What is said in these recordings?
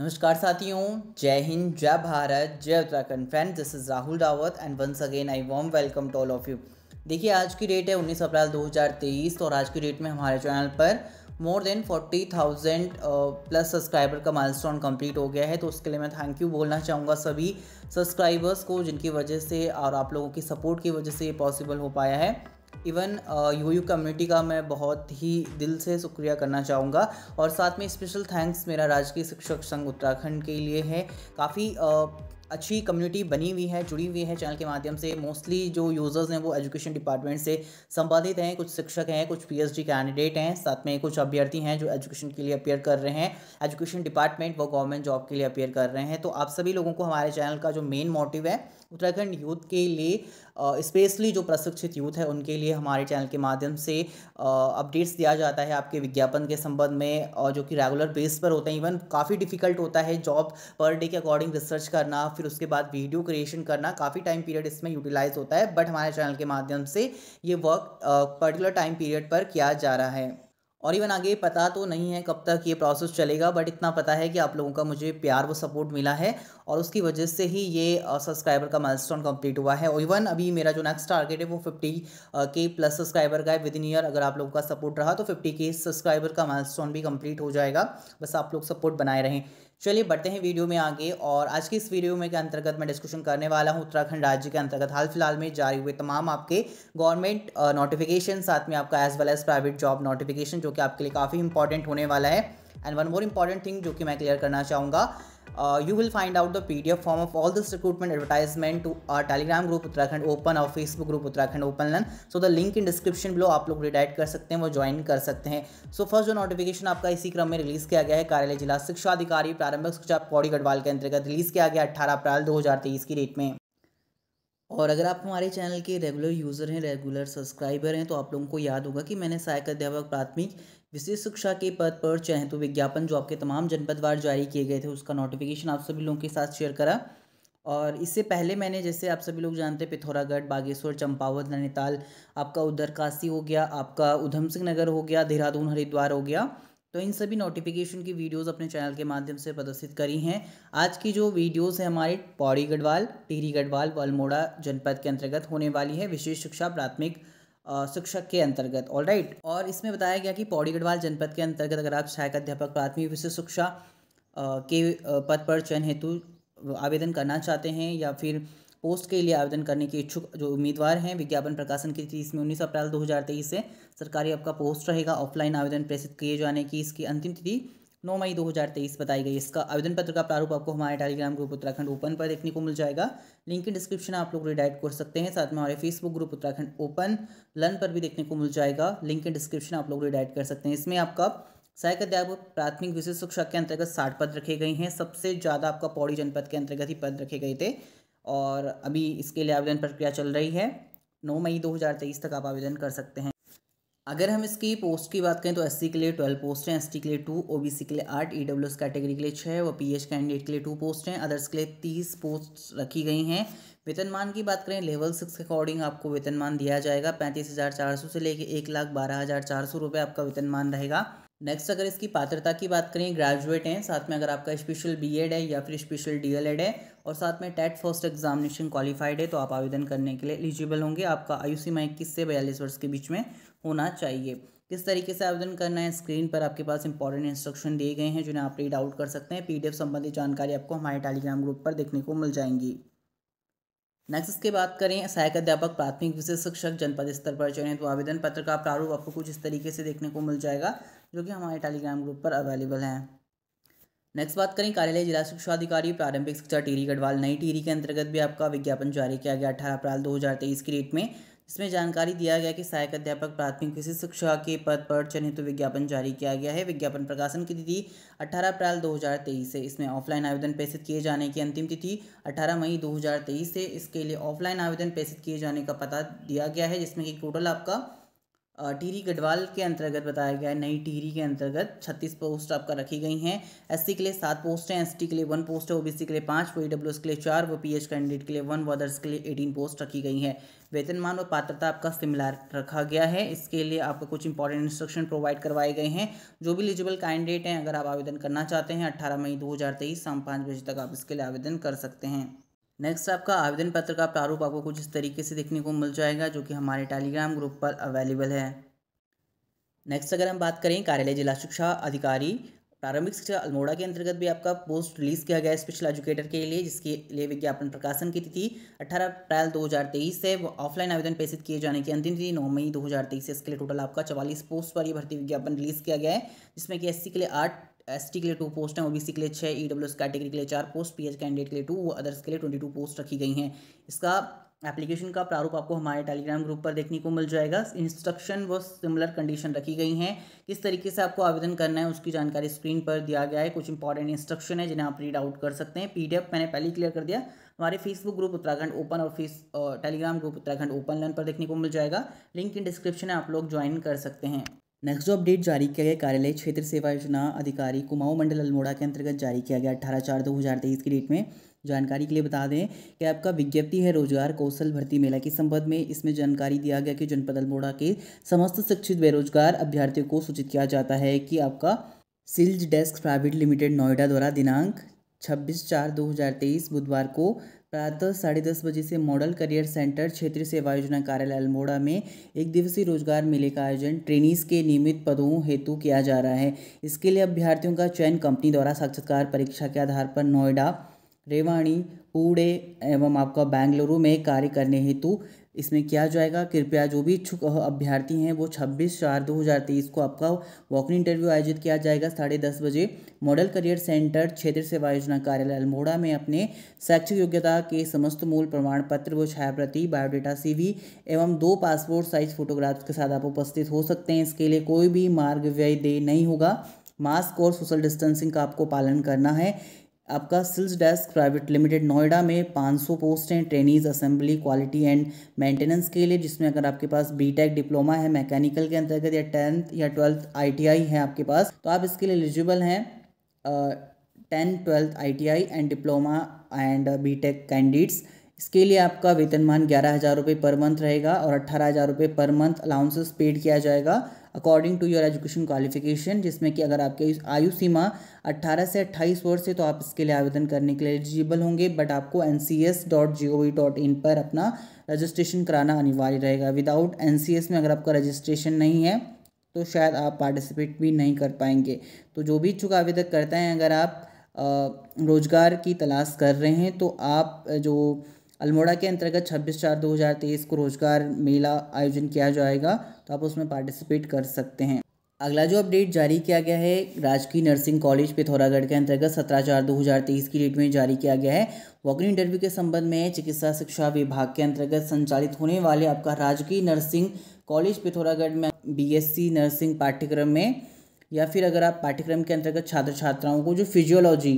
नमस्कार साथियों जय हिंद जय भारत जय Uttarakhand friend this is Rahul Rawat and once again I warm welcome to all of you देखिए आज की डेट है 19 अप्रैल 2023 तो और आज की डेट में हमारे चैनल पर मोर देन 40,000 प्लस सब्सक्राइबर का माइलस्टोन कंप्लीट हो गया है तो उसके लिए मैं थैंक यू बोलना चाहूँगा सभी सब्सक्राइबर्स को जिनकी वजह से और आप लोगों की सपोर्ट की वजह से ये पॉसिबल हो पाया है इवन यू यू कम्युनिटी का मैं बहुत ही दिल से शुक्रिया करना चाहूँगा और साथ में स्पेशल थैंक्स मेरा राजकीय शिक्षक संघ उत्तराखंड के लिए है काफ़ी uh, अच्छी कम्युनिटी बनी हुई है जुड़ी हुई है चैनल के माध्यम से मोस्टली जो यूज़र्स हैं वो एजुकेशन डिपार्टमेंट से संबंधित हैं कुछ शिक्षक हैं कुछ पीएचडी कैंडिडेट हैं साथ में कुछ अभ्यर्थी हैं जो एजुकेशन के लिए अपेयर कर रहे हैं एजुकेशन डिपार्टमेंट वो गवर्नमेंट जॉब के लिए अपेयर कर रहे हैं तो आप सभी लोगों को हमारे चैनल का जो मेन मोटिव है उत्तराखंड यूथ के लिए स्पेशली जो प्रशिक्षित यूथ है उनके लिए हमारे चैनल के माध्यम से अपडेट्स दिया जाता है आपके विज्ञापन के संबंध में और जो कि रेगुलर बेस पर होते हैं इवन काफ़ी डिफिकल्ट होता है जॉब पर डे के अकॉर्डिंग रिसर्च करना फिर उसके बाद वीडियो क्रिएशन करना काफ़ी टाइम पीरियड इसमें यूटिलाइज होता है बट हमारे चैनल के माध्यम से ये वर्क पर्टिकुलर टाइम पीरियड पर किया जा रहा है और इवन आगे पता तो नहीं है कब तक ये प्रोसेस चलेगा बट इतना पता है कि आप लोगों का मुझे प्यार व सपोर्ट मिला है और उसकी वजह से ही ये सब्सक्राइबर का माइलस्टोन कंप्लीट हुआ है और इवन अभी मेरा जो नेक्स्ट टारगेट है वो फिफ्टी के प्लस सब्सक्राइबर का है विद इन ईयर अगर आप लोगों का सपोर्ट रहा तो फिफ्टी के सब्सक्राइबर का माइलस्टोन भी कंप्लीट हो जाएगा बस आप लोग सपोर्ट बनाए रहें चलिए बढ़ते हैं वीडियो में आगे और आज की इस वीडियो में के अंतर्गत मैं डिस्कशन करने वाला हूँ उत्तराखंड राज्य के अंतर्गत हाल फिलहाल में जारी हुए तमाम आपके गवर्नमेंट नोटिफिकेशन साथ में आपका as well as private job notification जो कि आपके लिए काफ़ी इंपॉर्टेंट होने वाला है and one more important thing जो कि मैं क्लियर करना चाहूँगा Uh, you will find out the PDF form of all this recruitment advertisement to our Telegram group Uttarakhand Open or Facebook group Uttarakhand Open Learn. So the link in description below आप लोग redirect कर सकते हैं वो join कर सकते हैं so, first जो notification आपका इसी क्रम में release किया गया है कार्यालय जिला शिक्षा अधिकारी प्रारंभिक शिक्षा पौड़ी गढ़वाल के अंतर्गत रिलीज किया गया 18 अप्रैल 2023 की डेट में और अगर आप हमारे चैनल के रेगुलर यूज़र हैं रेगुलर सब्सक्राइबर हैं तो आप लोगों को याद होगा कि मैंने सहायक अध्यापक प्राथमिक विशेष शिक्षा के पद पर तो विज्ञापन जो आपके तमाम जनपदवार जारी किए गए थे उसका नोटिफिकेशन आप सभी लोगों के साथ शेयर करा और इससे पहले मैंने जैसे आप सभी लोग जानते हैं पिथौरागढ़ बागेश्वर चंपावत नैनीताल आपका काशी हो गया आपका उधम सिंह नगर हो गया देहरादून हरिद्वार हो गया तो इन सभी नोटिफिकेशन की वीडियोस अपने चैनल के माध्यम से प्रदर्शित करी हैं आज की जो वीडियोस है हमारे पौड़ी गढ़वाल टिहरी गढ़वाल व जनपद के अंतर्गत होने वाली है विशेष शिक्षा प्राथमिक शिक्षक के अंतर्गत ऑल राइट और इसमें बताया गया कि पौड़ी गढ़वाल जनपद के अंतर्गत अगर आप सहायक अध्यापक प्राथमिक विशेष शिक्षा के पद पर चयन हेतु आवेदन करना चाहते हैं या फिर पोस्ट के लिए आवेदन करने के इच्छुक जो उम्मीदवार हैं विज्ञापन प्रकाशन की तिथि इसमें उन्नीस अप्रैल 2023 से सरकारी आपका पोस्ट रहेगा ऑफलाइन आवेदन प्रेषित किए जाने की इसकी अंतिम तिथि नौ मई 2023 बताई गई इसका आवेदन पत्र का प्रारूप आपको हमारे टेलीग्राम ग्रुप उत्तराखंड ओपन पर देखने को मिल जाएगा लिंक इन डिस्क्रिप्शन आप लोग रिडायरेक्ट कर सकते हैं साथ में हमारे Facebook group Uttarakhand open learn पर भी देखने को मिल जाएगा लिंक इन डिस्क्रिप्शन आप लोग रिडायरेक्ट कर सकते हैं इसमें आपका सहायक अध्यापक प्राथमिक विशेष शिक्षा के अंतर्गत साठ पद रखे गए हैं सबसे ज़्यादा आपका पौड़ी जनपद के अंतर्गत ही पद रखे गए थे और अभी इसके लिए आवेदन प्रक्रिया चल रही है नौ मई दो तक आप आवेदन कर सकते हैं अगर हम इसकी पोस्ट की बात करें तो एससी के लिए ट्वेल्व पोस्ट हैं एसटी के लिए टू ओबीसी के लिए आठ ईडब्ल्यूएस e कैटेगरी के लिए छः व पीएच कैंडिडेट के लिए टू पोस्ट हैं अदर्स के लिए तीस पोस्ट रखी गई हैं वेतनमान की बात करें लेवल सिक्स के अकॉर्डिंग आपको वेतनमान दिया जाएगा पैंतीस हज़ार चार सौ से लेकर एक लाख बारह हज़ार चार सौ रुपये आपका वेतनमान रहेगा नेक्स्ट अगर इसकी पात्रता की बात करें ग्रेजुएट हैं साथ में अगर आपका स्पेशल बीएड है या फिर स्पेशल डीएलएड है और साथ में टेट फर्स्ट एग्जामिनेशन क्वालिफाइड है तो आप आवेदन करने के लिए एलिजिबल होंगे आपका आयु सीमा इक्कीस से बयालीस वर्ष के बीच में होना चाहिए किस तरीके से आवेदन करना है स्क्रीन पर आपके पास इंपॉर्टेंट इंस्ट्रक्शन दिए गए हैं जिन्हें आप रीड आउट कर सकते हैं पी संबंधी जानकारी आपको हमारे टेलीग्राम ग्रुप पर देखने को मिल जाएंगी नेक्स्ट इसके बात करें सहायक अध्यापक प्राथमिक विशेष शिक्षक जनपद स्तर पर चयनित तो आवेदन पत्र का प्रारूप आपको कुछ इस तरीके से देखने को मिल जाएगा जो कि हमारे टेलीग्राम ग्रुप पर अवेलेबल है नेक्स्ट बात करें कार्यालय जिला शिक्षा अधिकारी प्रारंभिक शिक्षा टीरी गढ़वाल नई टीरी के अंतर्गत भी आपका विज्ञापन जारी किया गया अठारह अप्रैल तेईस की डेट में इसमें जानकारी दिया गया कि सहायक अध्यापक प्राथमिक कृषि शिक्षा के पद पर चयनित विज्ञापन जारी किया गया है विज्ञापन प्रकाशन की तिथि 18 अप्रैल 2023 से इसमें ऑफलाइन आवेदन प्रेषित किए जाने की अंतिम तिथि 18 मई 2023 से इसके लिए ऑफलाइन आवेदन प्रेषित किए जाने का पता दिया गया है जिसमें कि टोटल आपका टीरी गढ़वाल के अंतर्गत बताया गया है नई टीरी के अंतर्गत छत्तीस पोस्ट आपका रखी गई हैं एससी के लिए सात पोस्ट हैं एसटी के लिए वन पोस्ट है ओबीसी के लिए पाँच वो ईडब्ल्यू के लिए चार वो पीएच कैंडिडेट के लिए वन व अदर्स के लिए एटीन पोस्ट रखी गई हैं वेतनमान और पात्रता आपका सिमिलर रखा गया है इसके लिए आपको कुछ इंपॉर्टेंट इंस्ट्रक्शन प्रोवाइड करवाए गए हैं जो भी एलिजिबल कैंडिडेट हैं अगर आप आवेदन करना चाहते हैं अट्ठारह मई दो शाम पाँच बजे तक आप इसके लिए आवेदन कर सकते हैं नेक्स्ट आपका आवेदन पत्र का प्रारूप आपको कुछ इस तरीके से देखने को मिल जाएगा जो कि हमारे टेलीग्राम ग्रुप पर अवेलेबल है नेक्स्ट अगर हम बात करें कार्यालय जिला शिक्षा अधिकारी प्रारंभिक शिक्षा अल्मोड़ा के अंतर्गत भी आपका पोस्ट रिलीज किया गया स्पेशल एजुकेटर के लिए जिसके लिए विज्ञापन प्रकाशन की तिथि 18 अप्रैल 2023 से ऑफलाइन आवेदन प्रेषित किए जाने की अंतिम तिथि 9 मई 2023 से इसके लिए टोटल आपका चवालीस पोस्ट पर यह भर्ती विज्ञापन रिलीज किया गया है जिसमें कि एस के लिए आठ एस के लिए टू पोस्ट हैं ओ के लिए छः ई कैटेगरी के लिए चार पोस्ट पी कैंडिडेट के लिए टू वो अदर्स के लिए ट्वेंटी टू पोस्ट रखी गई हैं इसका एप्लीकेशन का प्रारूप आपको हमारे टेलीग्राम ग्रुप पर देखने को मिल जाएगा इंस्ट्रक्शन व सिमिलर कंडीशन रखी गई हैं किस तरीके से आपको आवेदन करना है उसकी जानकारी स्क्रीन पर दिया गया है कुछ इंपॉर्टेंट इंस्ट्रक्शन है जिन्हें आप रीड आउट कर सकते हैं पीडीएफ मैंने पहले क्लियर कर दिया हमारे फेसबुक ग्रुप उत्तराखंड ओपन और face Telegram group Uttarakhand open learn पर देखने को मिल जाएगा लिंक इन डिस्क्रिप्शन में आप लोग ज्वाइन कर सकते हैं नेक्स्ट जो अपडेट जारी किया गया कार्यालय क्षेत्र सेवा योजना अधिकारी कुमाऊं मंडल अल्मोड़ा के अंतर्गत जारी किया गया अठारह चार दो हज़ार तेईस की डेट में जानकारी के लिए बता दें कि आपका विज्ञप्ति है रोजगार कौशल भर्ती मेला के संबंध में इसमें जानकारी दिया गया कि जनपद अल्मोड़ा के समस्त शिक्षित बेरोजगार अभ्यर्थियों को सूचित किया जाता है कि आपका सिल्ज डेस्क प्राइवेट लिमिटेड नोएडा द्वारा दिनांक छब्बीस चार दो हज़ार तेईस बुधवार को प्रातः साढ़े दस बजे से मॉडल करियर सेंटर क्षेत्रीय सेवा योजना कार्यालय अल्मोड़ा में एक दिवसीय रोजगार मेले का आयोजन ट्रेनीज के नियमित पदों हेतु किया जा रहा है इसके लिए अभ्यर्थियों का चयन कंपनी द्वारा साक्षात्कार परीक्षा के आधार पर नोएडा रेवाणी पुणे एवं आपका बेंगलुरु में कार्य करने हेतु इसमें किया जाएगा कृपया जो भी इच्छुक अभ्यर्थी हैं वो 26 चार दो हज़ार तेईस को आपका वॉकिंग इंटरव्यू आयोजित किया जाएगा साढ़े दस बजे मॉडल करियर सेंटर क्षेत्र सेवा योजना कार्यालय अल्मोड़ा में अपने शैक्षिक योग्यता के समस्त मूल प्रमाण पत्र व छाया प्रति बायोडेटा सीवी एवं दो पासपोर्ट साइज फोटोग्राफ्स के साथ आप उपस्थित हो सकते हैं इसके लिए कोई भी मार्ग व्यय दे नहीं होगा मास्क और सोशल डिस्टेंसिंग का आपको पालन करना है आपका सिल्स डेस्क प्राइवेट लिमिटेड नोएडा में 500 पोस्ट हैं trainees assembly quality and maintenance के लिए जिसमें अगर आपके पास बीटेक डिप्लोमा है मैकेनिकल के अंतर्गत या टेंथ या ट्वेल्थ आईटीआई है आपके पास तो आप इसके लिए एलिजिबल हैं tenth twelfth ITI and diploma and BTech candidates इसके लिए आपका वेतनमान ग्यारह हज़ार रुपये पर मंथ रहेगा और अट्ठारह हज़ार रुपये पर मंथ अलाउंसेस पेड किया जाएगा according to your education qualification जिसमें कि अगर आपकी आयु सीमा 18 से 28 वर्ष है तो आप इसके लिए आवेदन करने के लिए एलिजिबल होंगे बट आपको N C S dot G O V dot in पर अपना रजिस्ट्रेशन कराना अनिवार्य रहेगा विदाउट एन सी एस में अगर आपका रजिस्ट्रेशन नहीं है तो शायद आप पार्टिसिपेट भी नहीं कर पाएंगे तो जो भी इच्छुक आवेदक करते हैं अगर आप रोज़गार की तलाश कर रहे हैं तो आप जो अल्मोड़ा के अंतर्गत 26 चार 2023 को रोजगार मेला आयोजन किया जाएगा तो आप उसमें पार्टिसिपेट कर सकते हैं अगला जो अपडेट जारी किया गया है राजकीय नर्सिंग कॉलेज पिथौरागढ़ के अंतर्गत सत्रह चार दो हज़ार तेईस की डेट में जारी किया गया है वॉकिंग इंटरव्यू के संबंध में चिकित्सा शिक्षा विभाग के अंतर्गत संचालित होने वाले आपका राजकीय नर्सिंग कॉलेज पिथौरागढ़ में बी नर्सिंग पाठ्यक्रम में या फिर अगर आप पाठ्यक्रम के अंतर्गत छात्र छात्राओं को जो फिजियोलॉजी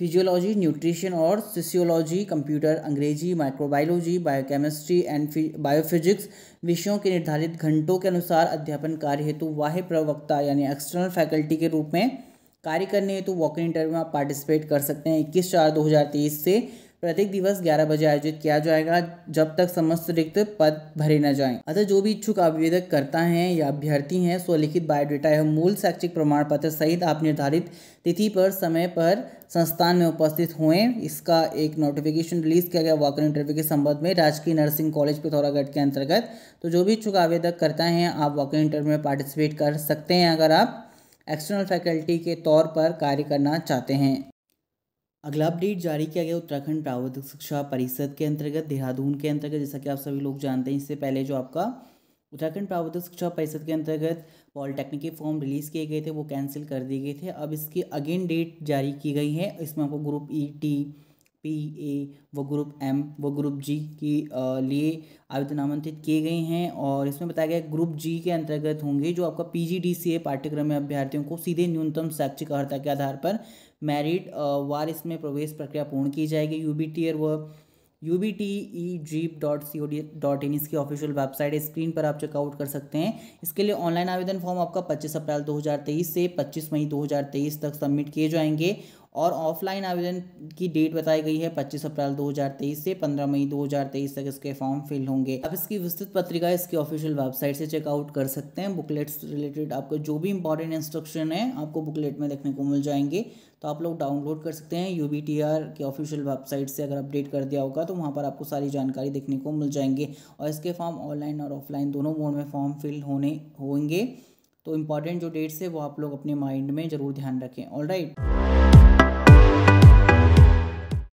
फिजियोलॉजी न्यूट्रिशन और सोशियोलॉजी कंप्यूटर अंग्रेजी माइक्रोबायोलॉजी बायोकेमिस्ट्री एंड बायोफिजिक्स विषयों के निर्धारित घंटों के अनुसार अध्यापन कार्य हेतु वाह्य प्रवक्ता यानी एक्सटर्नल फैकल्टी के रूप में कार्य करने हेतु वॉक इन इंटरव्यू में आप पार्टिसिपेट कर सकते हैं इक्कीस चार दो हज़ार तेईस से प्रत्येक दिवस ग्यारह बजे आयोजित किया जाएगा जब तक समस्त रिक्त पद भरे न जाए अतः जो भी इच्छुक आवेदक करता है या अभ्यर्थी है स्वलिखित बायोडेटा एवं मूल शैक्षिक प्रमाण पत्र सहित आप निर्धारित तिथि पर समय पर संस्थान में उपस्थित हुए इसका एक नोटिफिकेशन रिलीज किया गया वॉकर इंटरव्यू के संबंध में राजकीय नर्सिंग कॉलेज पिथौरागढ़ के अंतर्गत तो जो भी इच्छुक आवेदक करता है आप वॉकर इंटरव्यू में पार्टिसिपेट कर सकते हैं अगर आप एक्सटर्नल फैकल्टी के तौर पर कार्य करना चाहते हैं अगला अपडेट जारी किया गया उत्तराखंड प्रावधिक शिक्षा परिषद के अंतर्गत देहरादून के अंतर्गत जैसा कि आप सभी लोग जानते हैं इससे पहले जो आपका उत्तराखंड प्रावधिक शिक्षा परिषद के अंतर्गत पॉलिटेक्निक के फॉर्म रिलीज़ किए गए थे वो कैंसिल कर दिए गए थे अब इसकी अगेन डेट जारी की गई है इसमें आपको group E T P A व ग्रुप एम व ग्रुप जी के लिए आवेदन आमंत्रित किए गए हैं और इसमें बताया गया ग्रुप जी के अंतर्गत होंगे जो आपका पी जी डी सी ए पाठ्यक्रम में अभ्यर्थियों को सीधे न्यूनतम शैक्षिक अर्ता के आधार पर मेरिट वार uh, इसमें प्रवेश प्रक्रिया पूर्ण की जाएगी यू बी टी एर व यू बी टी ई जीप dot C O D dot in इसकी ऑफिशियल वेबसाइट है स्क्रीन पर आप चेकआउट कर सकते हैं इसके लिए ऑनलाइन आवेदन फॉर्म आपका 25 अप्रैल 2023 से 25 मई 2023 तक सबमिट किए जाएंगे और ऑफलाइन आवेदन की डेट बताई गई है पच्चीस अप्रैल 2023 से 15 मई 2023 तक इसके फॉर्म फिल होंगे आप इसकी विस्तृत पत्रिका इसकी ऑफिशियल वेबसाइट से चेकआउट कर सकते हैं बुकलेट्स रिलेटेड आपको जो भी इंपॉर्टेंट इंस्ट्रक्शन है आपको बुकलेट में देखने को मिल जाएंगे तो आप लोग डाउनलोड कर सकते हैं यू की ऑफिशियल वेबसाइट से अगर अपडेट कर दिया होगा तो वहाँ पर आपको सारी जानकारी देखने को मिल जाएंगे और इसके फॉर्म ऑनलाइन और ऑफलाइन दोनों मोड में फॉर्म फिल होने होंगे तो इम्पॉर्टेंट जो डेट्स है वो आप लोग अपने माइंड में ज़रूर ध्यान रखें ऑल राइट